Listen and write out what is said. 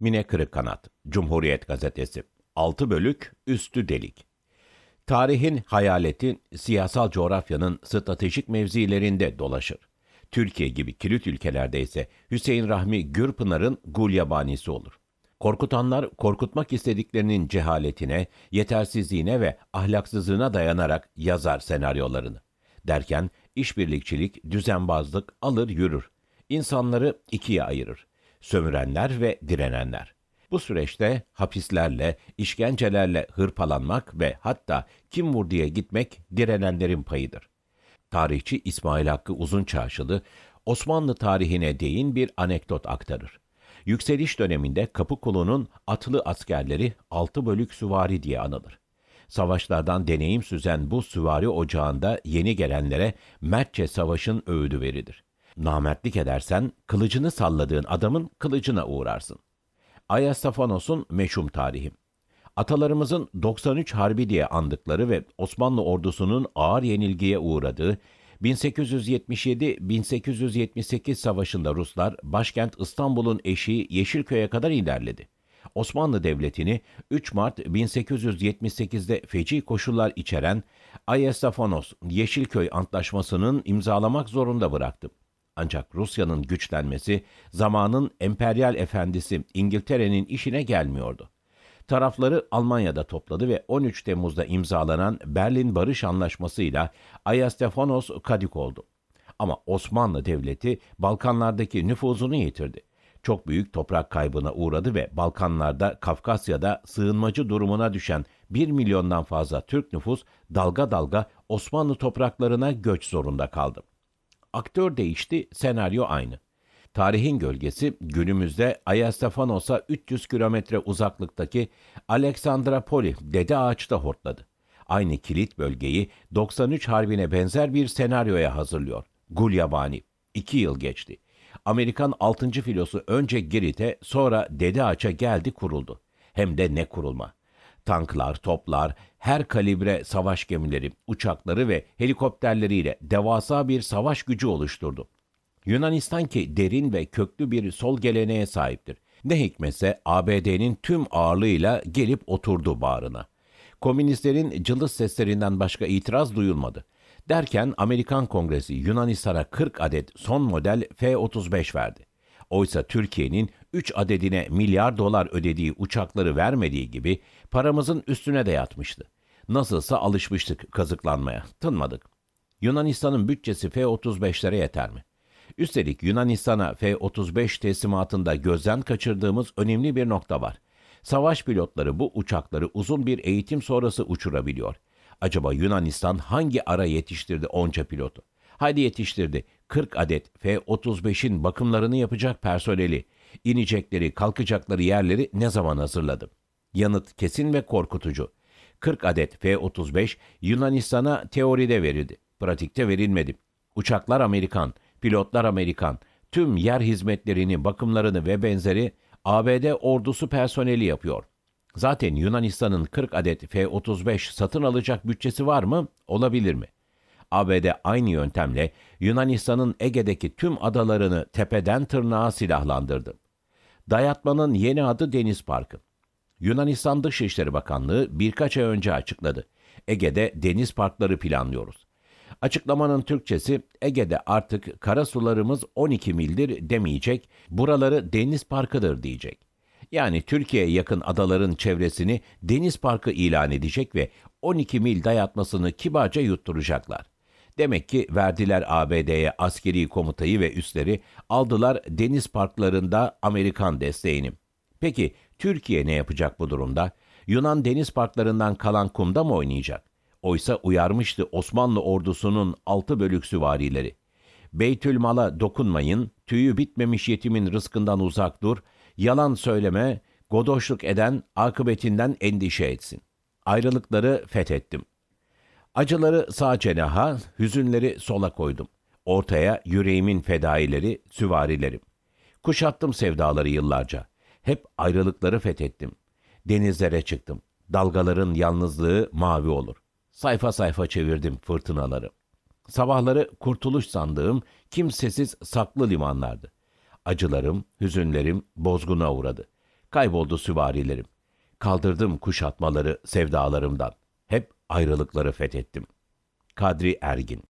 Mine Kırıkkanat, Cumhuriyet Gazetesi, 6 bölük, üstü delik. Tarihin hayaleti siyasal coğrafyanın stratejik mevzilerinde dolaşır. Türkiye gibi kilit ülkelerde ise Hüseyin Rahmi Gürpınar'ın gulyabani'si olur. Korkutanlar korkutmak istediklerinin cehaletine, yetersizliğine ve ahlaksızlığına dayanarak yazar senaryolarını. Derken işbirlikçilik, düzenbazlık alır yürür. İnsanları ikiye ayırır sömürenler ve direnenler. Bu süreçte hapislerle, işkencelerle hırpalanmak ve hatta kim vur diye gitmek direnenlerin payıdır. Tarihçi İsmail Hakkı Uzunçarşılı, Osmanlı tarihine değin bir anekdot aktarır. Yükseliş döneminde Kapıkulu'nun atlı askerleri altı bölük süvari diye anılır. Savaşlardan deneyim süzen bu süvari ocağında yeni gelenlere Mertçe Savaş'ın öğüdü verilir. Namertlik edersen kılıcını salladığın adamın kılıcına uğrarsın. Ayasofanos'un meşhum tarihim. Atalarımızın 93 Harbi diye andıkları ve Osmanlı ordusunun ağır yenilgiye uğradığı 1877-1878 savaşında Ruslar başkent İstanbul'un eşi Yeşilköy'e kadar ilerledi. Osmanlı Devleti'ni 3 Mart 1878'de feci koşullar içeren Ayasofanos Yeşilköy Antlaşması'nın imzalamak zorunda bıraktı. Ancak Rusya'nın güçlenmesi zamanın emperyal efendisi İngiltere'nin işine gelmiyordu. Tarafları Almanya'da topladı ve 13 Temmuz'da imzalanan Berlin Barış Anlaşması ile Ayastefanos kadık oldu. Ama Osmanlı Devleti Balkanlardaki nüfuzunu yitirdi. Çok büyük toprak kaybına uğradı ve Balkanlarda, Kafkasya'da sığınmacı durumuna düşen 1 milyondan fazla Türk nüfus dalga dalga Osmanlı topraklarına göç zorunda kaldı. Aktör değişti, senaryo aynı. Tarihin gölgesi günümüzde Ayastefanos'a 300 kilometre uzaklıktaki Aleksandropoli Dede Ağaç'ta hortladı. Aynı kilit bölgeyi 93 Harbi'ne benzer bir senaryoya hazırlıyor. Gulyabani. İki yıl geçti. Amerikan 6. filosu önce Girit'e sonra Dede Ağaç'a geldi kuruldu. Hem de ne kurulma. Tanklar, toplar, her kalibre savaş gemileri, uçakları ve helikopterleriyle devasa bir savaş gücü oluşturdu. Yunanistan ki derin ve köklü bir sol geleneğe sahiptir. Ne hikmetse ABD'nin tüm ağırlığıyla gelip oturdu bağrına. Komünistlerin cılız seslerinden başka itiraz duyulmadı. Derken Amerikan Kongresi Yunanistan'a 40 adet son model F-35 verdi. Oysa Türkiye'nin 3 adedine milyar dolar ödediği uçakları vermediği gibi paramızın üstüne de yatmıştı. Nasılsa alışmıştık kazıklanmaya, tınmadık. Yunanistan'ın bütçesi F-35'lere yeter mi? Üstelik Yunanistan'a F-35 teslimatında gözden kaçırdığımız önemli bir nokta var. Savaş pilotları bu uçakları uzun bir eğitim sonrası uçurabiliyor. Acaba Yunanistan hangi ara yetiştirdi onca pilotu? Haydi yetiştirdi. 40 adet F-35'in bakımlarını yapacak personeli, inecekleri, kalkacakları yerleri ne zaman hazırladım? Yanıt kesin ve korkutucu. 40 adet F-35 Yunanistan'a teoride verildi. Pratikte verilmedi. Uçaklar Amerikan, pilotlar Amerikan, tüm yer hizmetlerini, bakımlarını ve benzeri ABD ordusu personeli yapıyor. Zaten Yunanistan'ın 40 adet F-35 satın alacak bütçesi var mı? Olabilir mi? ABD aynı yöntemle Yunanistan'ın Ege'deki tüm adalarını tepeden tırnağa silahlandırdı. Dayatmanın yeni adı Deniz Parkı. Yunanistan Dışişleri Bakanlığı birkaç ay önce açıkladı. Ege'de deniz parkları planlıyoruz. Açıklamanın Türkçesi Ege'de artık kara sularımız 12 mildir demeyecek, buraları deniz parkıdır diyecek. Yani Türkiye'ye yakın adaların çevresini deniz parkı ilan edecek ve 12 mil dayatmasını kibarca yutturacaklar. Demek ki verdiler ABD'ye askeri komutayı ve üsleri, aldılar deniz parklarında Amerikan desteğini. Peki Türkiye ne yapacak bu durumda? Yunan deniz parklarından kalan kumda mı oynayacak? Oysa uyarmıştı Osmanlı ordusunun altı bölük süvarileri. Beytül mala dokunmayın, tüyü bitmemiş yetimin rızkından uzak dur, yalan söyleme, godoşluk eden akıbetinden endişe etsin. Ayrılıkları fethettim. Acıları sağ cenaha, hüzünleri sola koydum. Ortaya yüreğimin fedaileri, süvarilerim. Kuşattım sevdaları yıllarca. Hep ayrılıkları fethettim. Denizlere çıktım. Dalgaların yalnızlığı mavi olur. Sayfa sayfa çevirdim fırtınaları. Sabahları kurtuluş sandığım kimsesiz saklı limanlardı. Acılarım, hüzünlerim bozguna uğradı. Kayboldu süvarilerim. Kaldırdım kuşatmaları sevdalarımdan. Hep ayrılıkları fethettim. Kadri Ergin